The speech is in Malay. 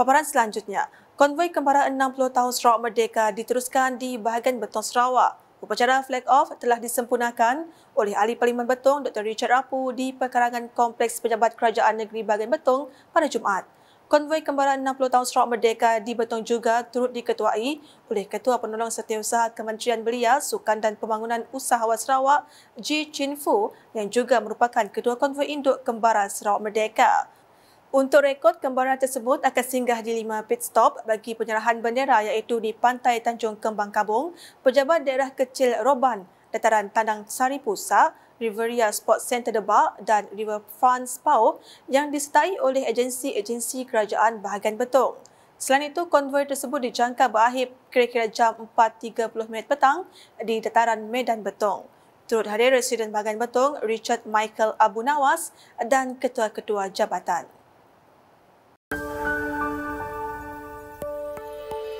Paparan selanjutnya, konvoi kembara 60 tahun Sarawak Merdeka diteruskan di bahagian Betong Sarawak. Upacara flag off telah disempurnakan oleh Ahli Parlimen Betong Dr. Richard Apu di perkarangan Kompleks Pejabat Kerajaan Negeri Bahagian Betong pada Jumaat. Konvoi kembara 60 tahun Sarawak Merdeka di Betong juga turut diketuai oleh Ketua Penolong Setiausaha Kementerian Belia Sukan dan Pembangunan Usahawan Sarawak G. Chin Fu yang juga merupakan Ketua Konvoi Induk Kembara Sarawak Merdeka. Untuk rekod, kembaran tersebut akan singgah di lima pit stop bagi penyerahan bendera iaitu di Pantai Tanjung Kembang Kabung, Pejabat Daerah Kecil Roban, Dataran Tandang Sari Pusat, Riveria Sports Centre Debak dan Riverfront Spau yang disertai oleh agensi-agensi kerajaan bahagian Betong. Selain itu, konvoi tersebut dijangka berakhir kira-kira jam 4.30 petang di dataran Medan Betong. Turut hadir Residen Bahagian Betong, Richard Michael Abu Nawas dan Ketua-Ketua Jabatan.